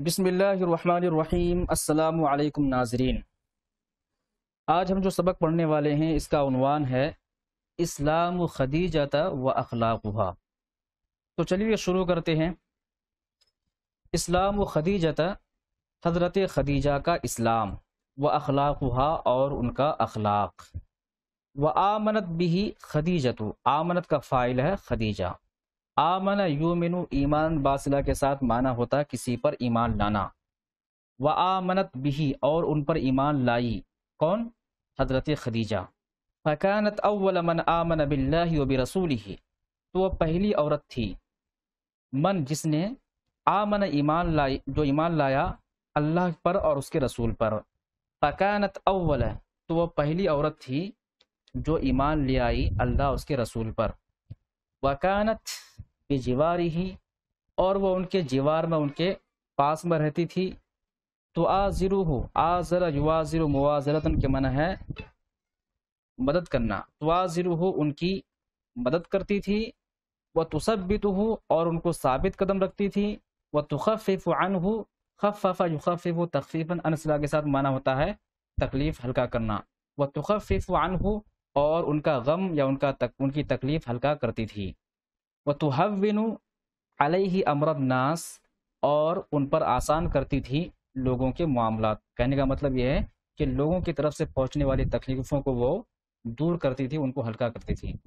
बिसमीम् अल्लाम नाजरीन आज हम जो सबक पढ़ने वाले हैं इसका उनवान है इस्लाम खदीजा व अखलाक़ा तो चलिए शुरू करते हैं इस्लाम खदीजा हज़रत खदीजा का इस्लाम व अखलाक़ा और उनका अखलाक व आमनत भी खदीजत आमनत का फ़ाइल है खदीजा आमना यूमिनु ईमान बासिला के साथ माना होता किसी पर ईमान लाना व आमनत बिही और उन पर ईमान लाई कौन हजरत खदीजा फ़कानत अव्वल मन आमन बिल्ला रसूल ही तो वह पहली औरत थी मन जिसने आमन ईमान लाई जो ईमान लाया अल्लाह पर और उसके रसूल पर फ़कानत अव्वल तो वह पहली औरत थी जो ईमान ले आई अल्लाह उसके रसूल पर वकानत जीवार ही और वो उनके जीवार में उनके पास में रहती थी तो आजिरू हो आजरा युवाजिर मुआजरतन के मना है मदद करना तो आजिरू हो उनकी मदद करती थी वह तुसबित हो और उनको साबित कदम रखती थी वह तुखफ़ अन हो खफ़ा युखफ़ हो तकफ़ीफ़न अनसला के साथ माना होता है तकलीफ़ हल्का करना वह तुखफ़ अन हो और उनका गम या उनका तक, उनकी तकलीफ़ हल्का करती थी व तोहविनु ही अमरद नास और उन पर आसान करती थी लोगों के मामला कहने का मतलब यह है कि लोगों की तरफ से पहुंचने वाली तकलीफ़ों को वो दूर करती थी उनको हल्का करती थी